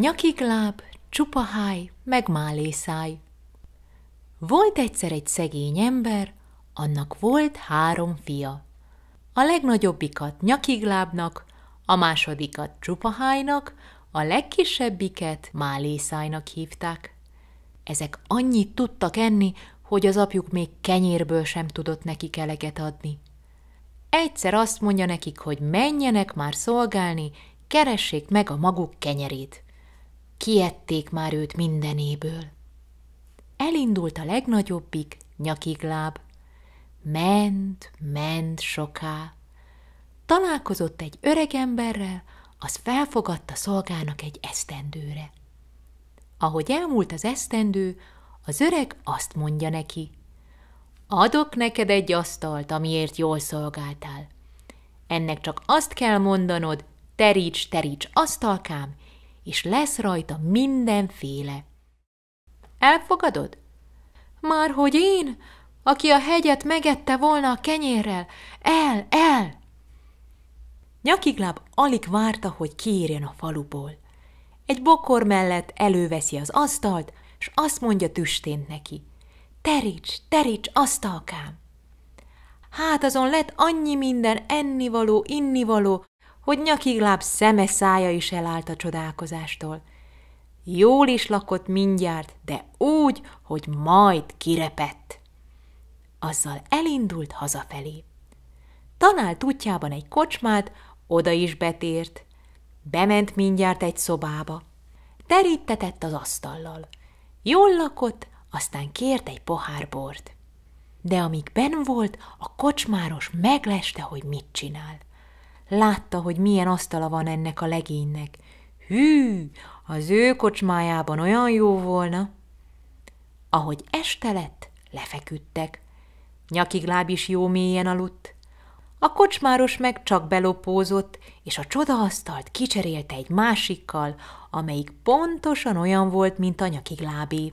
Nyakig láb, csupa háj, meg málészáj. Volt egyszer egy szegény ember, annak volt három fia. A legnagyobbikat nyakiglábnak, a másodikat csupahájnak, a legkisebbiket málészájnak hívták. Ezek annyit tudtak enni, hogy az apjuk még kenyérből sem tudott nekik eleget adni. Egyszer azt mondja nekik, hogy menjenek már szolgálni, keressék meg a maguk kenyerét kiették már őt mindenéből. Elindult a legnagyobbik, nyakigláb. Ment, ment soká. Találkozott egy öreg emberrel, az felfogadta szolgának egy esztendőre. Ahogy elmúlt az esztendő, az öreg azt mondja neki. Adok neked egy asztalt, amiért jól szolgáltál. Ennek csak azt kell mondanod, teríts, teríts, asztalkám, és lesz rajta mindenféle. Elfogadod? Már hogy én, aki a hegyet megette volna a kenyérrel, el, el! Nyakigláb alig várta, hogy kiírjon a faluból. Egy bokor mellett előveszi az asztalt, és azt mondja tüstént neki. Teríts, teríts, asztalkám! Hát azon lett annyi minden ennivaló, innivaló, hogy nyakig láb szeme szája is elállt a csodálkozástól. Jól is lakott mindjárt, de úgy, hogy majd kirepett. Azzal elindult hazafelé. Tanált útjában egy kocsmát, oda is betért. Bement mindjárt egy szobába. Terítetett az asztallal. Jól lakott, aztán kért egy pohár bort. De amíg ben volt, a kocsmáros megleste, hogy mit csinál látta, hogy milyen asztala van ennek a legénynek. Hű, az ő kocsmájában olyan jó volna. Ahogy este lett, lefeküdtek. Nyakig láb is jó mélyen aludt. A kocsmáros meg csak belopózott, és a csodaasztalt kicserélte egy másikkal, amelyik pontosan olyan volt, mint a nyakiglábé.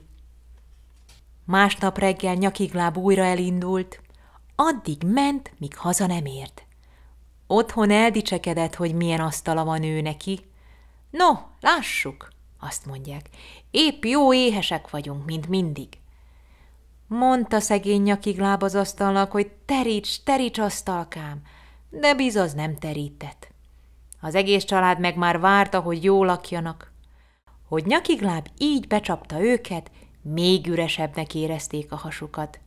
Másnap reggel nyakigláb újra elindult, addig ment, míg haza nem ért. Otthon eldicsekedett, hogy milyen asztala van ő neki. No, lássuk, azt mondják, épp jó éhesek vagyunk, mint mindig. Mondta szegény nyakig láb az asztalnak, hogy teríts, teríts asztalkám, de bizaz nem terített. Az egész család meg már várta, hogy jól lakjanak. Hogy nyakigláb így becsapta őket, még üresebbnek érezték a hasukat.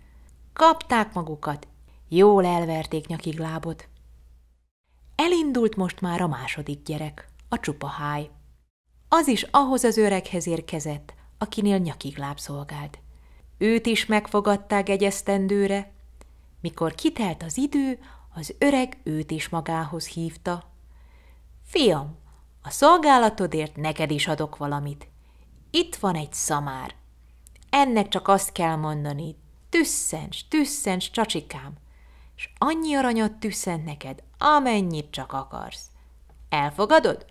Kapták magukat, jól elverték nyakiglábot. Elindult most már a második gyerek, a csupaháj. Az is ahhoz az öreghez érkezett, akinél nyakig lábszolgált. Őt is megfogadták egy esztendőre. Mikor kitelt az idő, az öreg őt is magához hívta. Fiam, a szolgálatodért neked is adok valamit. Itt van egy szamár. Ennek csak azt kell mondani, tüsszents, tüsszents, csacsikám, és annyi aranyat tüsszent neked, amennyit csak akarsz. Elfogadod?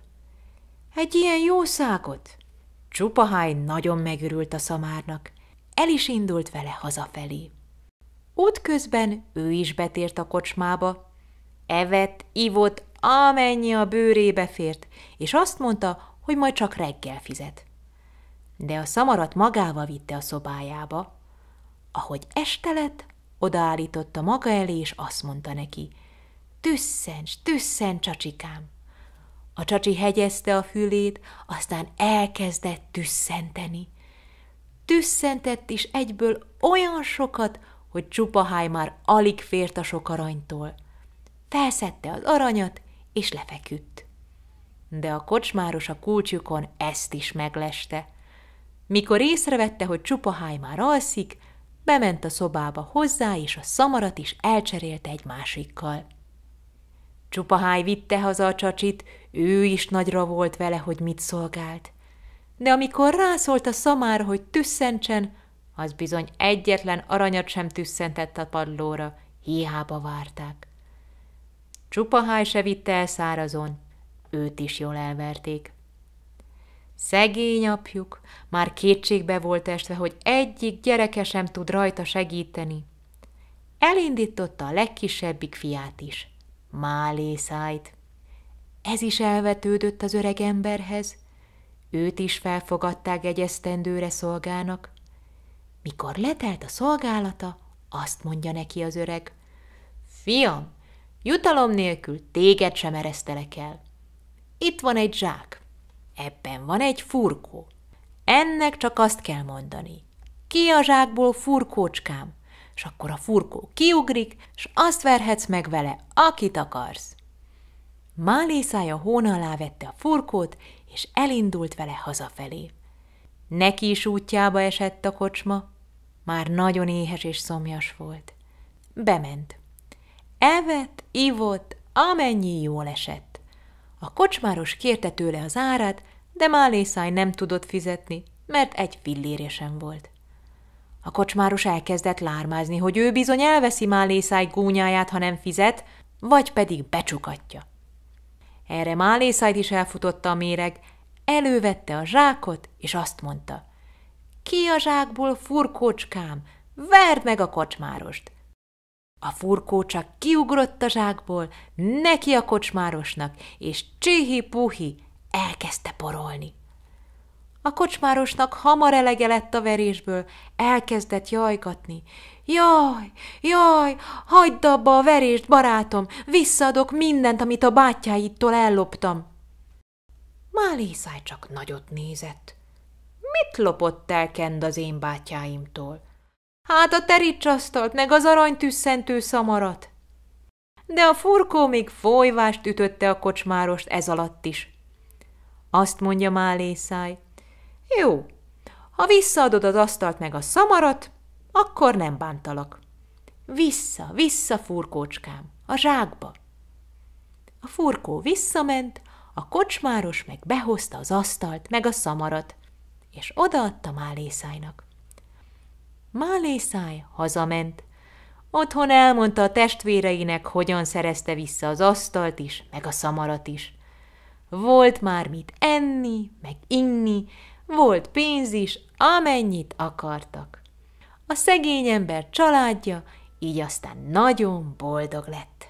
Egy ilyen jó szágot? Csupahány nagyon megörült a szamárnak. El is indult vele hazafelé. Útközben ő is betért a kocsmába. Evett, ivott, amennyi a bőrébe fért, és azt mondta, hogy majd csak reggel fizet. De a szamarat magával vitte a szobájába. Ahogy este lett, odaállította maga elé, és azt mondta neki – Tüsszents, tüsszent csacsikám! A csacsi hegyezte a fülét, aztán elkezdett tüsszenteni. Tüsszentett is egyből olyan sokat, hogy csupaháj már alig fért a sok aranytól. Felszette az aranyat, és lefeküdt. De a kocsmáros a kulcsukon ezt is megleste. Mikor észrevette, hogy csupaháj már alszik, bement a szobába hozzá, és a szamarat is elcserélte egy másikkal. Csupaháj vitte haza a csacsit, ő is nagyra volt vele, hogy mit szolgált. De amikor rászólt a szamára, hogy tüsszentsen, az bizony egyetlen aranyat sem tüsszentett a padlóra, hiába várták. Csupaháj se vitte el szárazon, őt is jól elverték. Szegény apjuk már kétségbe volt estve, hogy egyik gyereke sem tud rajta segíteni. Elindította a legkisebbik fiát is – málészájt. Ez is elvetődött az öreg emberhez, őt is felfogadták egy esztendőre szolgának. Mikor letelt a szolgálata, azt mondja neki az öreg. Fiam, jutalom nélkül téged sem eresztelek el. Itt van egy zsák, ebben van egy furkó. Ennek csak azt kell mondani. Ki a zsákból furkócskám? és akkor a furkó kiugrik, és azt verhetsz meg vele, akit akarsz. Málészája szája hóna alá vette a furkót, és elindult vele hazafelé. Neki is útjába esett a kocsma, már nagyon éhes és szomjas volt. Bement. Evett, ivott, amennyi jól esett. A kocsmáros kérte tőle az árát, de Málészáj nem tudott fizetni, mert egy fillérje sem volt. A kocsmáros elkezdett lármázni, hogy ő bizony elveszi Málészáj gúnyáját, ha nem fizet, vagy pedig becsukatja. Erre Málészájt is elfutotta a méreg, elővette a zsákot, és azt mondta. Ki a zsákból, furkócskám, verd meg a kocsmárost! A furkó csak kiugrott a zsákból, neki a kocsmárosnak, és csihi-puhi elkezdte porolni. A kocsmárosnak hamar elege lett a verésből, elkezdett jajgatni. Jaj, jaj, hagyd abba a verést, barátom, visszaadok mindent, amit a bátyáittól elloptam. Málészáj csak nagyot nézett. Mit lopott el Kend az én bátyáimtól? Hát a tericsasztalt, meg az aranytüsszentő szamarat. De a furkó még folyvást ütötte a kocsmárost ez alatt is. Azt mondja Málészáj, jó. Ha visszaadod az asztalt meg a szamarat, akkor nem bántalak. Vissza, vissza, furkócskám, a zsákba. A furkó visszament, a kocsmáros meg behozta az asztalt meg a szamarat, és odaadta Málészájnak. Málészáj hazament. Otthon elmondta a testvéreinek, hogyan szerezte vissza az asztalt is, meg a szamarat is. Volt már mit enni, meg inni, volt pénz is, amennyit akartak. A szegény ember családja így aztán nagyon boldog lett.